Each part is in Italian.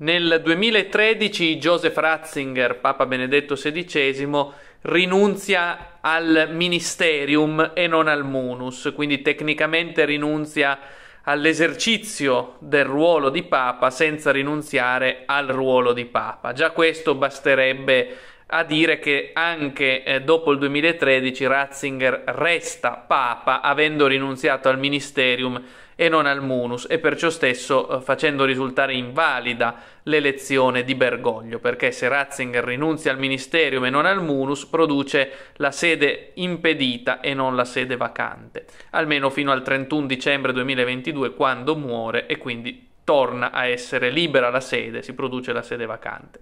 Nel 2013 Joseph Ratzinger, Papa Benedetto XVI, rinunzia al ministerium e non al munus, quindi tecnicamente rinunzia all'esercizio del ruolo di Papa senza rinunziare al ruolo di Papa. Già questo basterebbe a dire che anche eh, dopo il 2013 Ratzinger resta papa avendo rinunziato al ministerium e non al munus e perciò stesso eh, facendo risultare invalida l'elezione di Bergoglio perché se Ratzinger rinunzia al ministerium e non al munus produce la sede impedita e non la sede vacante almeno fino al 31 dicembre 2022 quando muore e quindi torna a essere libera la sede, si produce la sede vacante.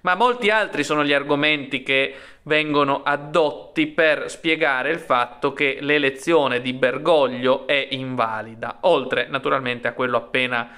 Ma molti altri sono gli argomenti che vengono addotti per spiegare il fatto che l'elezione di Bergoglio è invalida, oltre naturalmente a quello appena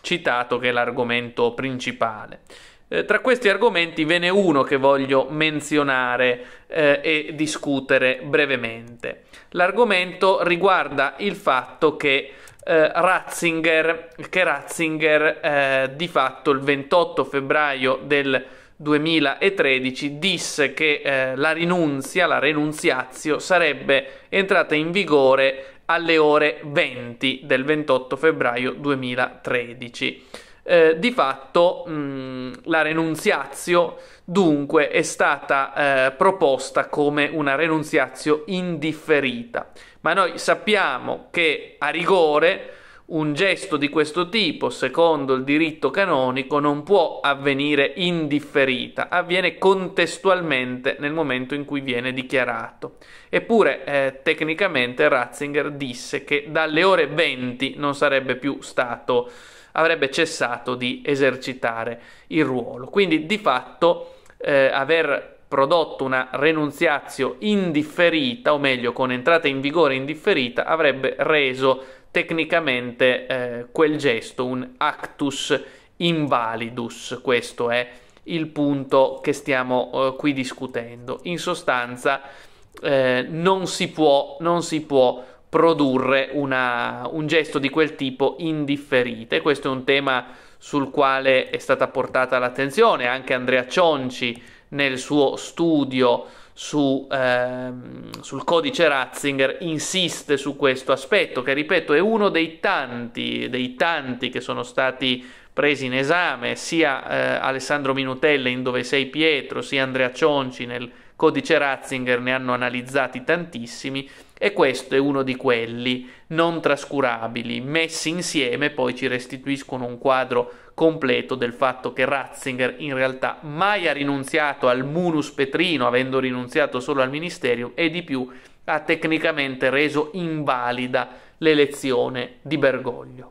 citato che è l'argomento principale. Eh, tra questi argomenti ve n'è uno che voglio menzionare eh, e discutere brevemente. L'argomento riguarda il fatto che eh, Ratzinger, che Ratzinger eh, di fatto il 28 febbraio del 2013 disse che eh, la rinunzia, la renunziatio, sarebbe entrata in vigore alle ore 20 del 28 febbraio 2013 eh, di fatto mh, mm, la renunziatio dunque è stata eh, proposta come una renunziatio indifferita, ma noi sappiamo che a rigore un gesto di questo tipo, secondo il diritto canonico, non può avvenire indifferita, avviene contestualmente nel momento in cui viene dichiarato. Eppure, eh, tecnicamente, Ratzinger disse che dalle ore 20 non sarebbe più stato avrebbe cessato di esercitare il ruolo. Quindi di fatto eh, aver prodotto una renunziazio indifferita, o meglio con entrata in vigore indifferita, avrebbe reso tecnicamente eh, quel gesto un actus invalidus. Questo è il punto che stiamo eh, qui discutendo. In sostanza eh, non, si può, non si può produrre una, un gesto di quel tipo indifferite. Questo è un tema sul quale è stata portata l'attenzione anche Andrea Cionci nel suo studio su, eh, sul codice Ratzinger insiste su questo aspetto che ripeto è uno dei tanti, dei tanti che sono stati presi in esame sia eh, Alessandro Minutelle in Dove sei Pietro sia Andrea Cionci nel codice Ratzinger ne hanno analizzati tantissimi e questo è uno di quelli non trascurabili, messi insieme poi ci restituiscono un quadro completo del fatto che Ratzinger in realtà mai ha rinunziato al munus petrino, avendo rinunziato solo al ministerio, e di più ha tecnicamente reso invalida l'elezione di Bergoglio.